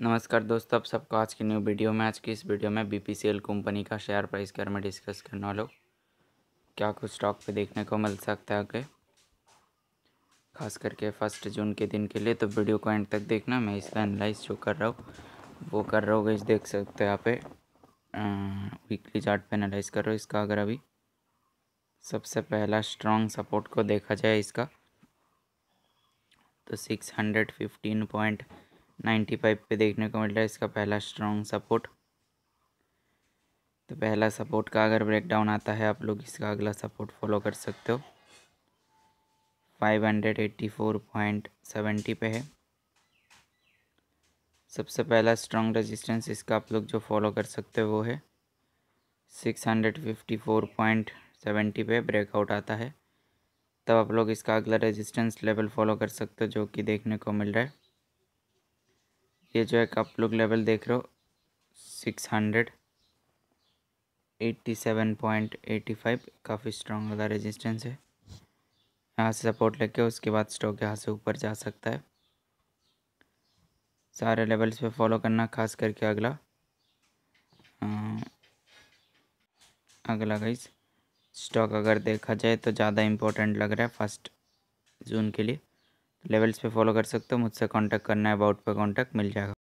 नमस्कार दोस्तों आप सबको आज की न्यू वीडियो में आज की इस वीडियो में बी कंपनी का शेयर प्राइस के बारे में डिस्कस करने वाले क्या कुछ स्टॉक पे देखने को मिल सकता है आगे खास करके फर्स्ट जून के दिन के लिए तो वीडियो को एंड तक देखना मैं इसका एनालाइज जो कर रहा हूँ वो कर रहा हूँ इस देख सकते हो यहाँ पे वीकली चार्ट पे एनालाइज कर रहा हूँ इसका अगर अभी सबसे पहला स्ट्रॉन्ग सपोर्ट को देखा जाए इसका तो six hundred fifteen point ninety five पे देखने को मिल रहा है इसका पहला स्ट्रॉन्ग सपोर्ट तो पहला सपोर्ट का अगर ब्रेकडाउन आता है आप लोग इसका अगला सपोर्ट फॉलो कर सकते हो five hundred eighty four point seventy पे है सबसे पहला स्ट्रॉन्ग रेजिस्टेंस इसका आप लोग जो फॉलो कर सकते हो वो है six hundred fifty four point seventy पे ब्रेकआउट आता है तब आप लोग इसका अगला रेजिस्टेंस लेवल फॉलो कर सकते हो जो कि देखने को मिल रहा है ये जो है कप लुक लेवल देख रहे हो six hundred eighty seven point eighty five काफ़ी स्ट्रॉन्ग वाला रेजिस्टेंस है यहाँ से सपोर्ट लेके उसके बाद स्टॉक यहाँ से ऊपर जा सकता है सारे लेवल्स पे फॉलो करना खास करके अगला आ, अगला गाइस स्टॉक अगर देखा जाए तो ज़्यादा इम्पोर्टेंट लग रहा है फर्स्ट जून के लिए लेवल्स पे फॉलो कर सकते हो मुझसे कांटेक्ट करना है अबाउट पे कांटेक्ट मिल जाएगा